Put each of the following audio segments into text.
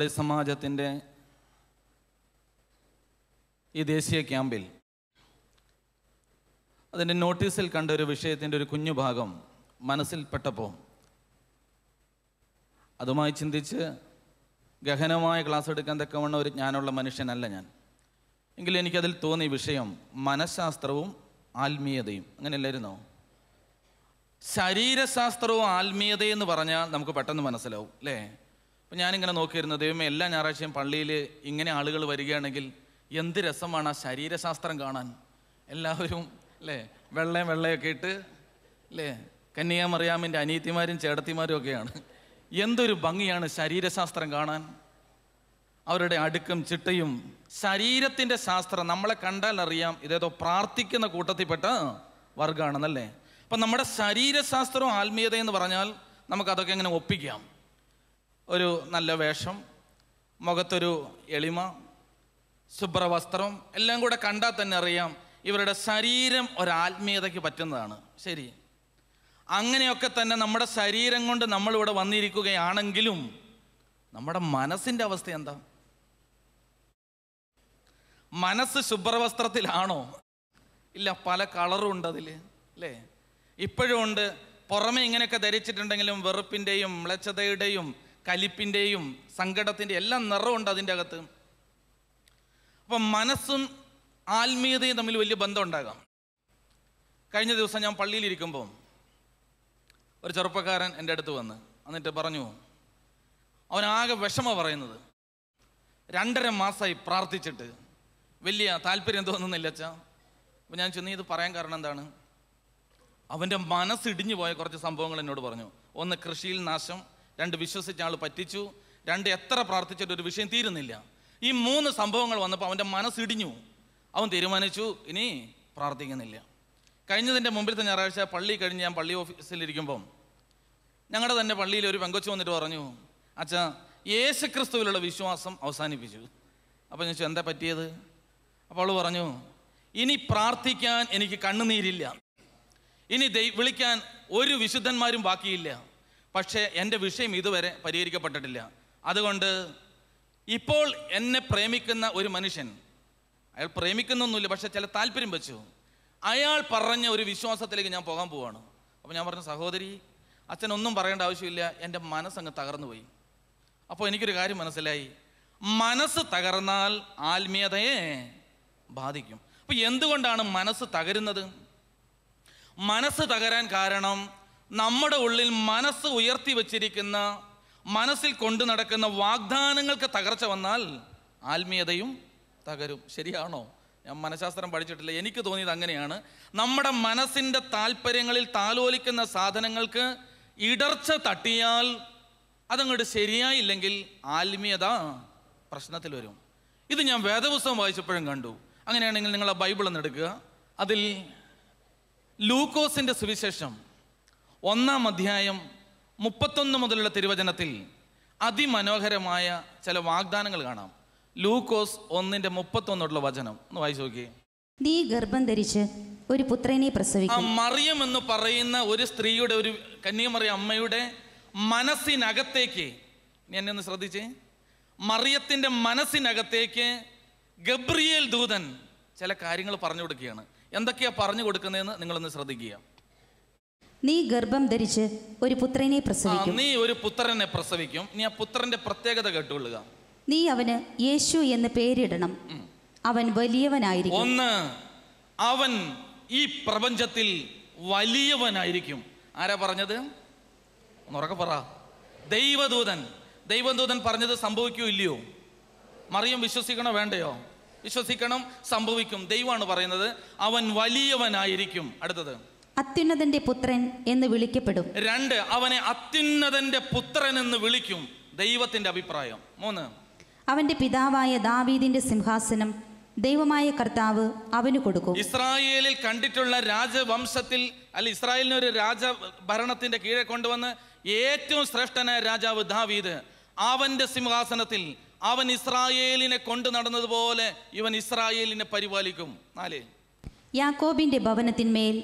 നമ്മുടെ സമാജത്തിൻ്റെ ഈ ദേശീയ ക്യാമ്പിൽ അതിൻ്റെ നോട്ടീസിൽ കണ്ട ഒരു വിഷയത്തിൻ്റെ ഒരു കുഞ്ഞു ഭാഗം മനസ്സിൽപ്പെട്ടപ്പോൾ അതുമായി ചിന്തിച്ച് ഗഹനമായ ക്ലാസ് എടുക്കാൻ തക്കവണ്ണ ഒരു ജ്ഞാനമുള്ള മനുഷ്യനല്ല ഞാൻ എങ്കിലും എനിക്കതിൽ തോന്നി വിഷയം മനഃശാസ്ത്രവും ആത്മീയതയും അങ്ങനെയല്ലായിരുന്നോ ശരീരശാസ്ത്രവും ആത്മീയതയെന്ന് പറഞ്ഞാൽ നമുക്ക് പെട്ടെന്ന് മനസ്സിലാവും അല്ലേ അപ്പം ഞാനിങ്ങനെ നോക്കിയിരുന്നു ദൈവമേ എല്ലാ ഞായറാഴ്ചയും പള്ളിയിൽ ഇങ്ങനെ ആളുകൾ വരികയാണെങ്കിൽ എന്ത് രസമാണ് ആ ശരീരശാസ്ത്രം കാണാൻ എല്ലാവരും അല്ലേ വെള്ളയും വെള്ളയൊക്കെ ഇട്ട് അല്ലേ കന്യാമറിയാമിൻ്റെ അനീത്തിമാരും ചേടത്തിമാരും ഒക്കെയാണ് എന്തൊരു ഭംഗിയാണ് ശരീരശാസ്ത്രം കാണാൻ അവരുടെ അടുക്കും ചിട്ടയും ശരീരത്തിൻ്റെ ശാസ്ത്രം നമ്മളെ കണ്ടാൽ അറിയാം ഇതേതോ പ്രാർത്ഥിക്കുന്ന കൂട്ടത്തിൽപ്പെട്ട വർഗ്ഗമാണെന്നല്ലേ അപ്പം നമ്മുടെ ശരീരശാസ്ത്രവും ആത്മീയതയെന്ന് പറഞ്ഞാൽ നമുക്കതൊക്കെ ഇങ്ങനെ ഒപ്പിക്കാം ഒരു നല്ല വേഷം മുഖത്തൊരു എളിമ ശുഭ്രവസ്ത്രം എല്ലാം കൂടെ കണ്ടാൽ തന്നെ അറിയാം ഇവരുടെ ശരീരം ഒരാത്മീയതയ്ക്ക് പറ്റുന്നതാണ് ശരി അങ്ങനെയൊക്കെ തന്നെ നമ്മുടെ ശരീരം കൊണ്ട് നമ്മളിവിടെ വന്നിരിക്കുകയാണെങ്കിലും നമ്മുടെ മനസ്സിൻ്റെ അവസ്ഥ എന്താ മനസ്സ് ശുഭ്രവസ്ത്രത്തിലാണോ ഇല്ല പല കളറും ഉണ്ട് അതിൽ അല്ലേ ഇപ്പോഴും ഉണ്ട് പുറമെ ഇങ്ങനെയൊക്കെ ധരിച്ചിട്ടുണ്ടെങ്കിലും വെറുപ്പിൻ്റെയും മ്ലച്ഛതയുടെയും കലിപ്പിൻ്റെയും സങ്കടത്തിൻ്റെ എല്ലാം നിറമുണ്ട് അതിൻ്റെ അകത്ത് അപ്പം മനസ്സും ആത്മീയതയും തമ്മിൽ വലിയ ബന്ധം ഉണ്ടാകാം കഴിഞ്ഞ ദിവസം ഞാൻ പള്ളിയിലിരിക്കുമ്പോൾ ഒരു ചെറുപ്പക്കാരൻ എൻ്റെ അടുത്ത് വന്ന് എന്നിട്ട് പറഞ്ഞു അവനാകെ വിഷമ പറയുന്നത് രണ്ടര മാസമായി പ്രാർത്ഥിച്ചിട്ട് വലിയ താല്പര്യം തോന്നുന്നില്ല അച്ഛാ അപ്പം ഞാൻ ചെന്ന് ഇത് പറയാൻ കാരണം എന്താണ് അവൻ്റെ മനസ്സിടിഞ്ഞു പോയ കുറച്ച് സംഭവങ്ങൾ എന്നോട് പറഞ്ഞു ഒന്ന് കൃഷിയിൽ നാശം രണ്ട് വിശ്വസിച്ച ആൾ പറ്റിച്ചു രണ്ട് എത്ര പ്രാർത്ഥിച്ചിട്ട് ഒരു വിഷയം തീരുന്നില്ല ഈ മൂന്ന് സംഭവങ്ങൾ വന്നപ്പോൾ അവൻ്റെ മനസ്സിടിഞ്ഞു അവൻ തീരുമാനിച്ചു ഇനി പ്രാർത്ഥിക്കുന്നില്ല കഴിഞ്ഞതിൻ്റെ മുമ്പിലത്തെ ഞായറാഴ്ച പള്ളി കഴിഞ്ഞ് ഞാൻ പള്ളി ഓഫീസിലിരിക്കുമ്പം ഞങ്ങളുടെ തന്നെ പള്ളിയിൽ ഒരു പെങ്കൊച്ചു വന്നിട്ട് പറഞ്ഞു യേശു ക്രിസ്തുവിലുള്ള വിശ്വാസം അവസാനിപ്പിച്ചു അപ്പോൾ ഞാൻ എന്താ പറ്റിയത് അപ്പോൾ അവൾ പറഞ്ഞു ഇനി പ്രാർത്ഥിക്കാൻ എനിക്ക് കണ്ണുനീരില്ല ഇനി വിളിക്കാൻ ഒരു വിശുദ്ധന്മാരും ബാക്കിയില്ല പക്ഷേ എൻ്റെ വിഷയം ഇതുവരെ പരിഹരിക്കപ്പെട്ടിട്ടില്ല അതുകൊണ്ട് ഇപ്പോൾ എന്നെ പ്രേമിക്കുന്ന ഒരു മനുഷ്യൻ അയാൾ പ്രേമിക്കുന്നൊന്നുമില്ല പക്ഷേ ചില താല്പര്യം വെച്ചു അയാൾ പറഞ്ഞ ഒരു വിശ്വാസത്തിലേക്ക് ഞാൻ പോകാൻ പോവാണ് അപ്പോൾ ഞാൻ പറഞ്ഞു സഹോദരി അച്ഛൻ ഒന്നും പറയേണ്ട ആവശ്യമില്ല എൻ്റെ മനസ്സങ്ങ് തകർന്നു പോയി അപ്പോൾ എനിക്കൊരു കാര്യം മനസ്സിലായി മനസ്സ് തകർന്നാൽ ആത്മീയതയെ ബാധിക്കും അപ്പോൾ എന്തുകൊണ്ടാണ് മനസ്സ് തകരുന്നത് മനസ്സ് തകരാൻ കാരണം നമ്മുടെ ഉള്ളിൽ മനസ്സ് ഉയർത്തി വച്ചിരിക്കുന്ന മനസ്സിൽ കൊണ്ടു നടക്കുന്ന വാഗ്ദാനങ്ങൾക്ക് തകർച്ച വന്നാൽ ആത്മീയതയും തകരും ശരിയാണോ ഞാൻ മനഃശാസ്ത്രം പഠിച്ചിട്ടില്ല എനിക്ക് തോന്നിയത് അങ്ങനെയാണ് നമ്മുടെ മനസ്സിൻ്റെ താല്പര്യങ്ങളിൽ താലോലിക്കുന്ന സാധനങ്ങൾക്ക് ഇടർച്ച തട്ടിയാൽ അതങ്ങോട്ട് ശരിയായില്ലെങ്കിൽ ആത്മീയത പ്രശ്നത്തിൽ വരും ഇത് ഞാൻ വേദപുസ്തകം വായിച്ചപ്പോഴും കണ്ടു അങ്ങനെയാണെങ്കിൽ നിങ്ങൾ ആ ബൈബിൾ എന്നെടുക്കുക അതിൽ ലൂക്കോസിൻ്റെ സുവിശേഷം ഒന്നാം അധ്യായം മുപ്പത്തൊന്ന് മുതലുള്ള തിരുവചനത്തിൽ അതിമനോഹരമായ ചില വാഗ്ദാനങ്ങൾ കാണാം ലൂക്കോസ് ഒന്നിന്റെ മുപ്പത്തൊന്നുള്ള വചനം ഒന്ന് വായിച്ചു നോക്കിയേ നീ ഗർഭം ധരിച്ച് ഒരു പുത്രനെ പ്രസവിക്കും മറിയം എന്ന് പറയുന്ന ഒരു സ്ത്രീയുടെ ഒരു കന്യാമറിയ അമ്മയുടെ മനസ്സിനകത്തേക്ക് എന്നെ ഒന്ന് ശ്രദ്ധിച്ചേ മറിയത്തിൻ്റെ മനസ്സിനകത്തേക്ക് ഗബ്രിയേൽ ദൂതൻ ചില കാര്യങ്ങൾ പറഞ്ഞു കൊടുക്കുകയാണ് എന്തൊക്കെയാണ് പറഞ്ഞു കൊടുക്കുന്നതെന്ന് നിങ്ങളൊന്ന് ശ്രദ്ധിക്കുക നീ ഗർഭം ധരിച്ച് ഒരു പുത്രനെ പ്രസവിക്കും നീ ഒരു പുത്രനെ പ്രസവിക്കും നീ ആ പുത്രന്റെ പ്രത്യേകത കേട്ടുകൊള്ളുക നീ അവന് യേശു എന്ന് പേരിടണം അവൻ വലിയവനായിരിക്കും ഒന്ന് അവൻ ഈ പ്രപഞ്ചത്തിൽ വലിയവനായിരിക്കും ആരാ പറഞ്ഞത് ഉറക്കെ പറ ദൈവദൂതൻ ദൈവദൂതൻ പറഞ്ഞത് സംഭവിക്കൂ ഇല്ലയോ മറിയം വിശ്വസിക്കണോ വേണ്ടയോ വിശ്വസിക്കണം സംഭവിക്കും ദൈവമാണ് പറയുന്നത് അവൻ വലിയവനായിരിക്കും അടുത്തത് അത്യുന്നതന്റെ പുത്രൻ എന്ന് വിളിക്കപ്പെടും രണ്ട് അവനെ അത്യുന്നതന്റെ പുത്രൻ എന്ന് വിളിക്കും ദൈവത്തിന്റെ അഭിപ്രായം മൂന്ന് അവന്റെ പിതാവായ ദാവീദിന്റെ സിംഹാസനം ദൈവമായ കർത്താവ് അവന് കൊടുക്കും ഇസ്രായേലിൽ കണ്ടിട്ടുള്ള രാജവംശത്തിൽ അല്ല ഇസ്രായേലിനെ ഒരു രാജ ഭരണത്തിന്റെ കീഴെ കൊണ്ടുവന്ന് ഏറ്റവും ശ്രേഷ്ഠനായ രാജാവ് ദാവീദ് അവന്റെ സിംഹാസനത്തിൽ അവൻ ഇസ്രായേലിനെ കൊണ്ടു നടന്നതുപോലെ ഇവൻ ഇസ്രായേലിനെ പരിപാലിക്കും നാല് യാക്കോബിന്റെ ഭവനത്തിന്മേൽ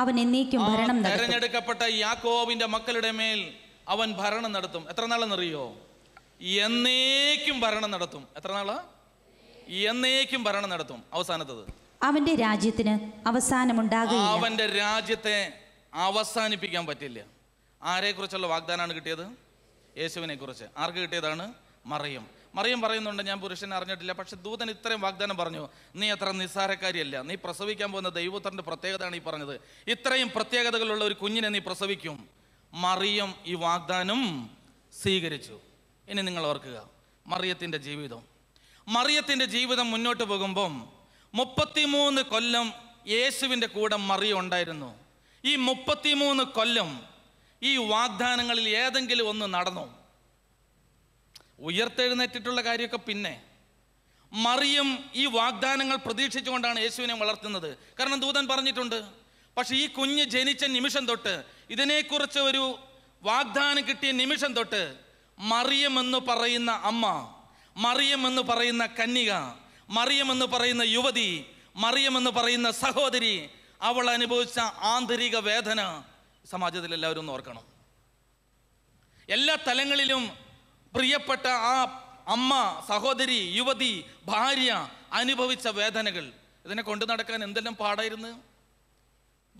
അവൻ എന്നേക്കും ഭരണം തെരഞ്ഞെടുക്കപ്പെട്ട യാക്കോവിന്റെ മക്കളുടെ മേൽ അവൻ ഭരണം നടത്തും എത്ര നാളെന്നറിയോ എന്നേക്കും ഭരണം നടത്തും എത്ര നാള് എന്നേക്കും ഭരണം നടത്തും അവസാനത്തത് അവന്റെ രാജ്യത്തിന് അവസാനമുണ്ടാകും അവന്റെ രാജ്യത്തെ അവസാനിപ്പിക്കാൻ പറ്റില്ല ആരെക്കുറിച്ചുള്ള വാഗ്ദാനമാണ് കിട്ടിയത് യേശുവിനെ കുറിച്ച് ആർക്ക് കിട്ടിയതാണ് മറിയം മറിയം പറയുന്നുണ്ട് ഞാൻ പുരുഷനെ അറിഞ്ഞിട്ടില്ല പക്ഷെ ദൂതൻ ഇത്രയും വാഗ്ദാനം പറഞ്ഞു നീ അത്ര നിസ്സാരക്കാരിയല്ല നീ പ്രസവിക്കാൻ പോകുന്ന ദൈവത്തിൻ്റെ പ്രത്യേകതയാണ് ഈ പറഞ്ഞത് ഇത്രയും പ്രത്യേകതകളുള്ള ഒരു കുഞ്ഞിനെ നീ പ്രസവിക്കും മറിയം ഈ വാഗ്ദാനം സ്വീകരിച്ചു ഇനി നിങ്ങൾ ഓർക്കുക മറിയത്തിൻ്റെ ജീവിതം മറിയത്തിൻ്റെ ജീവിതം മുന്നോട്ട് പോകുമ്പം മുപ്പത്തിമൂന്ന് കൊല്ലം യേശുവിൻ്റെ കൂടെ മറിയം ഉണ്ടായിരുന്നു ഈ മുപ്പത്തിമൂന്ന് കൊല്ലം ഈ വാഗ്ദാനങ്ങളിൽ ഏതെങ്കിലും ഒന്ന് നടന്നു ഉയർത്തെഴുന്നേറ്റിട്ടുള്ള കാര്യമൊക്കെ പിന്നെ മറിയം ഈ വാഗ്ദാനങ്ങൾ പ്രതീക്ഷിച്ചുകൊണ്ടാണ് യേശുവിനെ വളർത്തുന്നത് കാരണം ദൂതൻ പറഞ്ഞിട്ടുണ്ട് പക്ഷേ ഈ കുഞ്ഞ് ജനിച്ച നിമിഷം തൊട്ട് ഇതിനെക്കുറിച്ച് ഒരു വാഗ്ദാനം കിട്ടിയ നിമിഷം തൊട്ട് മറിയം എന്ന് പറയുന്ന അമ്മ മറിയം എന്ന് പറയുന്ന കന്യക മറിയം എന്ന് പറയുന്ന യുവതി മറിയം എന്ന് പറയുന്ന സഹോദരി അവൾ അനുഭവിച്ച ആന്തരിക വേദന സമാജത്തിൽ എല്ലാവരും ഓർക്കണം എല്ലാ തലങ്ങളിലും പ്രിയപ്പെട്ട ആ അമ്മ സഹോദരി യുവതി ഭാര്യ അനുഭവിച്ച വേദനകൾ ഇതിനെ കൊണ്ടു നടക്കാൻ എന്തെല്ലാം പാടായിരുന്നു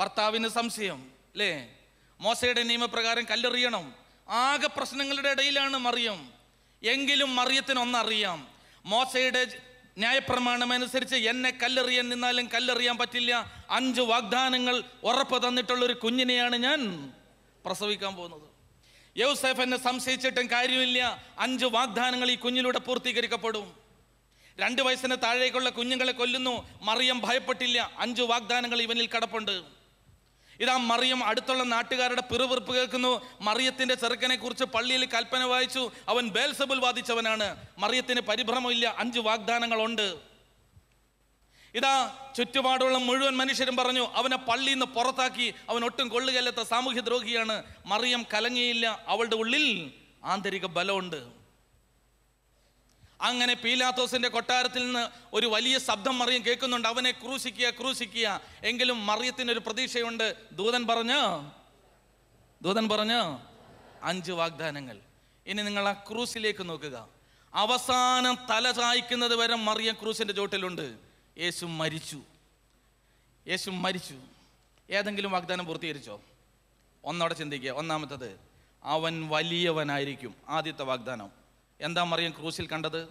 ഭർത്താവിന് സംശയം അല്ലേ മോശയുടെ നിയമപ്രകാരം കല്ലെറിയണം ആകെ പ്രശ്നങ്ങളുടെ ഇടയിലാണ് മറിയം എങ്കിലും മറിയത്തിന് ഒന്നറിയാം മോശയുടെ ന്യായപ്രമാണം അനുസരിച്ച് എന്നെ കല്ലെറിയാൻ നിന്നാലും കല്ലെറിയാൻ പറ്റില്ല അഞ്ച് വാഗ്ദാനങ്ങൾ ഉറപ്പ് തന്നിട്ടുള്ള ഒരു കുഞ്ഞിനെയാണ് ഞാൻ പ്രസവിക്കാൻ പോകുന്നത് എന്നെ സംശയിച്ചിട്ടും കാര്യമില്ല അഞ്ച് വാഗ്ദാനങ്ങൾ ഈ കുഞ്ഞിലൂടെ പൂർത്തീകരിക്കപ്പെടും രണ്ട് വയസ്സിന് താഴേക്കുള്ള കുഞ്ഞുങ്ങളെ കൊല്ലുന്നു മറിയം ഭയപ്പെട്ടില്ല അഞ്ച് വാഗ്ദാനങ്ങൾ ഇവനിൽ കടപ്പുണ്ട് ഇതാ മറിയം അടുത്തുള്ള നാട്ടുകാരുടെ പിറുവിറുപ്പ് കേൾക്കുന്നു മറിയത്തിന്റെ ചെറുക്കനെ കുറിച്ച് പള്ളിയിൽ കൽപ്പന വായിച്ചു അവൻ ബേൽസബുൽ വാദിച്ചവനാണ് മറിയത്തിന് പരിഭ്രമമില്ല അഞ്ച് വാഗ്ദാനങ്ങളുണ്ട് ഇതാ ചുറ്റുപാടുള്ള മുഴുവൻ മനുഷ്യരും പറഞ്ഞു അവനെ പള്ളിയിൽ നിന്ന് പുറത്താക്കി അവൻ ഒട്ടും കൊള്ളുകയല്ലാത്ത സാമൂഹ്യ ദ്രോഹിയാണ് മറിയം കലങ്ങിയില്ല അവളുടെ ഉള്ളിൽ ആന്തരിക ബലമുണ്ട് അങ്ങനെ പീലാത്തോസിന്റെ കൊട്ടാരത്തിൽ നിന്ന് ഒരു വലിയ ശബ്ദം മറിയം കേൾക്കുന്നുണ്ട് അവനെ ക്രൂശിക്കുക ക്രൂശിക്കുക എങ്കിലും മറിയത്തിന് ഒരു പ്രതീക്ഷയുണ്ട് ദൂതൻ പറഞ്ഞു ദൂതൻ പറഞ്ഞു അഞ്ച് വാഗ്ദാനങ്ങൾ ഇനി നിങ്ങൾ ആ ക്രൂസിലേക്ക് നോക്കുക അവസാനം തല ചായ്ക്കുന്നത് വരെ മറിയം ക്രൂസിന്റെ ചോട്ടിലുണ്ട് യേശു മരിച്ചു യേശു മരിച്ചു ഏതെങ്കിലും വാഗ്ദാനം പൂർത്തീകരിച്ചോ ഒന്നവിടെ ചിന്തിക്കുക ഒന്നാമത്തത് അവൻ വലിയവനായിരിക്കും ആദ്യത്തെ വാഗ്ദാനം എന്താ മറിയം ക്രൂശിൽ കണ്ടത്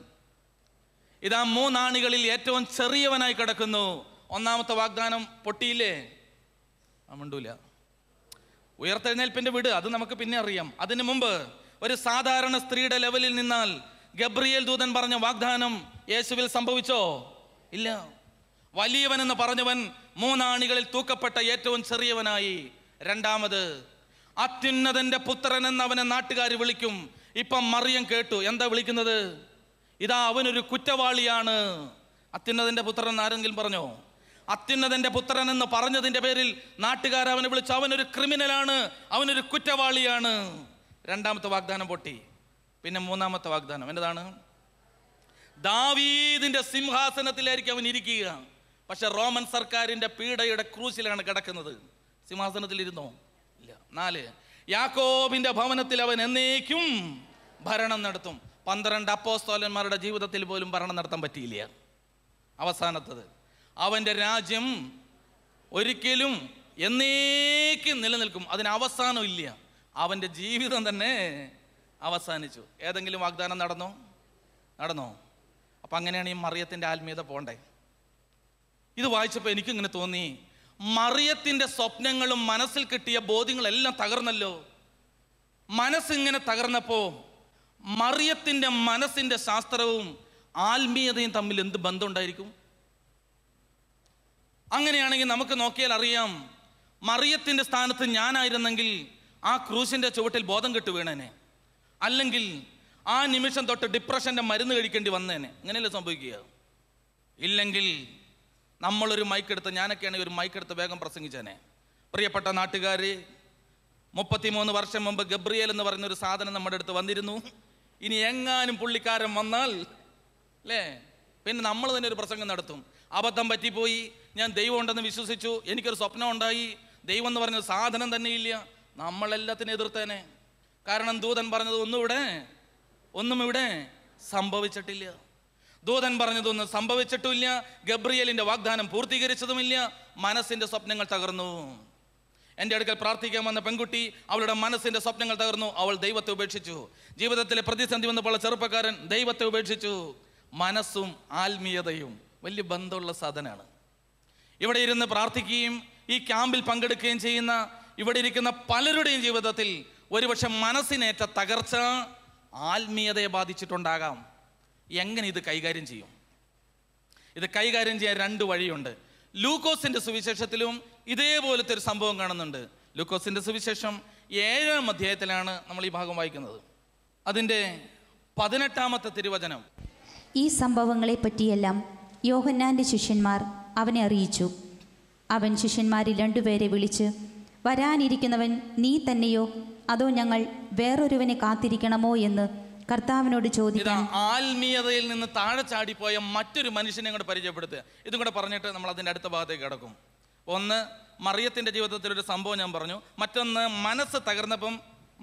ഇതാ മൂന്നാണികളിൽ ഏറ്റവും ചെറിയവനായി കിടക്കുന്നു ഒന്നാമത്തെ വാഗ്ദാനം പൊട്ടിയില്ലേ മിണ്ടൂല ഉയർത്തെഴുന്നേൽപ്പിന്റെ വീട് അത് നമുക്ക് പിന്നെ അറിയാം അതിനു മുമ്പ് ഒരു സാധാരണ സ്ത്രീയുടെ ലെവലിൽ നിന്നാൽ ഗബ്രിയേൽ ദൂതൻ പറഞ്ഞ വാഗ്ദാനം യേശുവിൽ സംഭവിച്ചോ ഇല്ല വലിയവൻ എന്ന് പറഞ്ഞവൻ മൂന്നാണികളിൽ തൂക്കപ്പെട്ട ഏറ്റവും ചെറിയവനായി രണ്ടാമത് അത്യുന്നതന്റെ പുത്രൻ എന്ന് അവനെ നാട്ടുകാർ വിളിക്കും ഇപ്പം മറിയം കേട്ടു എന്താ വിളിക്കുന്നത് ഇതാ അവനൊരു കുറ്റവാളിയാണ് അത്യുന്നതന്റെ പുത്രൻ ആരെങ്കിലും പറഞ്ഞോ അത്യുന്നതന്റെ പുത്രൻ എന്ന് പറഞ്ഞതിന്റെ പേരിൽ നാട്ടുകാർ അവനെ വിളിച്ചു അവനൊരു ക്രിമിനലാണ് അവനൊരു കുറ്റവാളിയാണ് രണ്ടാമത്തെ വാഗ്ദാനം പൊട്ടി പിന്നെ മൂന്നാമത്തെ വാഗ്ദാനം എന്റേതാണ് ദാവീദിന്റെ സിംഹാസനത്തിലായിരിക്കും അവൻ ഇരിക്കുക പക്ഷെ റോമൻ സർക്കാരിന്റെ പീഡയുടെ ക്രൂശിലാണ് കിടക്കുന്നത് ഇരുന്നോ ഇല്ല നാല് യാക്കോബിന്റെ ഭവനത്തിൽ അവൻ എന്നേക്കും ഭരണം നടത്തും പന്ത്രണ്ട് അപ്പോസ്തോലന്മാരുടെ ജീവിതത്തിൽ പോലും ഭരണം നടത്താൻ പറ്റിയില്ല അവസാനത്തത് അവൻ്റെ രാജ്യം ഒരിക്കലും എന്നേക്കും നിലനിൽക്കും അതിന് അവസാനം ഇല്ല അവൻ്റെ ജീവിതം തന്നെ അവസാനിച്ചു ഏതെങ്കിലും വാഗ്ദാനം നടന്നോ നടന്നോ അപ്പം അങ്ങനെയാണ് ഈ മറിയത്തിൻ്റെ ആത്മീയത പോണ്ടേ ഇത് വായിച്ചപ്പോൾ എനിക്കിങ്ങനെ തോന്നി മറിയത്തിൻ്റെ സ്വപ്നങ്ങളും മനസ്സിൽ കിട്ടിയ ബോധ്യങ്ങളെല്ലാം തകർന്നല്ലോ മനസ്സിങ്ങനെ തകർന്നപ്പോൾ മറിയത്തിൻ്റെ മനസ്സിൻ്റെ ശാസ്ത്രവും ആത്മീയതയും തമ്മിൽ എന്ത് ബന്ധമുണ്ടായിരിക്കും അങ്ങനെയാണെങ്കിൽ നമുക്ക് നോക്കിയാൽ അറിയാം മറിയത്തിൻ്റെ സ്ഥാനത്ത് ഞാനായിരുന്നെങ്കിൽ ആ ക്രൂശിൻ്റെ ചുവട്ടിൽ ബോധം കെട്ട് വീണേനെ അല്ലെങ്കിൽ ആ നിമിഷം തൊട്ട് ഡിപ്രഷൻ്റെ മരുന്ന് കഴിക്കേണ്ടി വന്നേനെ അങ്ങനെയല്ലേ സംഭവിക്കുക ഇല്ലെങ്കിൽ നമ്മളൊരു മൈക്കെടുത്ത് ഞാനൊക്കെയാണെങ്കിൽ ഒരു മൈക്കെടുത്ത് വേഗം പ്രസംഗിച്ചേനെ പ്രിയപ്പെട്ട നാട്ടുകാർ മുപ്പത്തിമൂന്ന് വർഷം മുമ്പ് ഗബ്രിയേൽ എന്ന് പറയുന്നൊരു സാധനം നമ്മുടെ അടുത്ത് വന്നിരുന്നു ഇനി എങ്ങാനും പുള്ളിക്കാരൻ വന്നാൽ അല്ലേ പിന്നെ നമ്മൾ തന്നെ ഒരു പ്രസംഗം നടത്തും അബദ്ധം പറ്റിപ്പോയി ഞാൻ ദൈവം ഉണ്ടെന്ന് വിശ്വസിച്ചു എനിക്കൊരു സ്വപ്നം ഉണ്ടായി ദൈവം എന്ന് പറഞ്ഞ സാധനം തന്നെ ഇല്ല നമ്മളെല്ലാത്തിനും എതിർത്തേനെ കാരണം ദൂതൻ പറഞ്ഞത് ഒന്നും ഇവിടെ ഒന്നും ഇവിടെ സംഭവിച്ചിട്ടില്ല ദൂതൻ പറഞ്ഞതൊന്നും സംഭവിച്ചിട്ടുമില്ല ഗബ്രിയലിന്റെ വാഗ്ദാനം പൂർത്തീകരിച്ചതുമില്ല മനസ്സിന്റെ സ്വപ്നങ്ങൾ തകർന്നു എൻ്റെ അടുക്കൽ പ്രാർത്ഥിക്കാൻ വന്ന പെൺകുട്ടി അവളുടെ മനസ്സിന്റെ സ്വപ്നങ്ങൾ തകർന്നു അവൾ ദൈവത്തെ ഉപേക്ഷിച്ചു ജീവിതത്തിലെ പ്രതിസന്ധി വന്നപ്പോൾ ചെറുപ്പക്കാരൻ ദൈവത്തെ ഉപേക്ഷിച്ചു മനസ്സും ആത്മീയതയും വലിയ ബന്ധമുള്ള സാധനമാണ് ഇവിടെ ഇരുന്ന് പ്രാർത്ഥിക്കുകയും ഈ ക്യാമ്പിൽ പങ്കെടുക്കുകയും ചെയ്യുന്ന ഇവിടെ ഇരിക്കുന്ന പലരുടെയും ജീവിതത്തിൽ ഒരുപക്ഷെ മനസ്സിനേറ്റ തകർച്ച ആത്മീയതയെ ബാധിച്ചിട്ടുണ്ടാകാം എങ്ങനെ ഇത് കൈകാര്യം ചെയ്യും ഇത് കൈകാര്യം ചെയ്യാൻ രണ്ട് വഴിയുണ്ട് ലൂക്കോസിൻ്റെ സുവിശേഷത്തിലും ഇതേപോലത്തെ ഒരു സംഭവം കാണുന്നുണ്ട് ലൂക്കോസിൻ്റെ സുവിശേഷം ഏഴാം അധ്യായത്തിലാണ് നമ്മൾ ഈ ഭാഗം വായിക്കുന്നത് അതിൻ്റെ പതിനെട്ടാമത്തെ തിരുവചനം ഈ സംഭവങ്ങളെ പറ്റിയെല്ലാം യോഹന്നാൻ്റെ ശിഷ്യന്മാർ അവനെ അറിയിച്ചു അവൻ ശിഷ്യന്മാരിൽ രണ്ടുപേരെ വിളിച്ച് വരാനിരിക്കുന്നവൻ നീ തന്നെയോ അതോ ഞങ്ങൾ വേറൊരുവനെ കാത്തിരിക്കണമോ എന്ന് കർത്താവിനോട് ചോദിക്കാം ആത്മീയതയിൽ നിന്ന് താഴെ ചാടിപ്പോയ മറ്റൊരു മനുഷ്യനെ കൂടെ പരിചയപ്പെടുത്തുക ഇതും കൂടെ പറഞ്ഞിട്ട് നമ്മൾ അതിൻ്റെ അടുത്ത ഭാഗത്തേക്ക് കിടക്കും ഒന്ന് മറിയത്തിൻ്റെ ജീവിതത്തിൽ ഒരു സംഭവം ഞാൻ പറഞ്ഞു മറ്റൊന്ന് മനസ്സ് തകർന്നപ്പം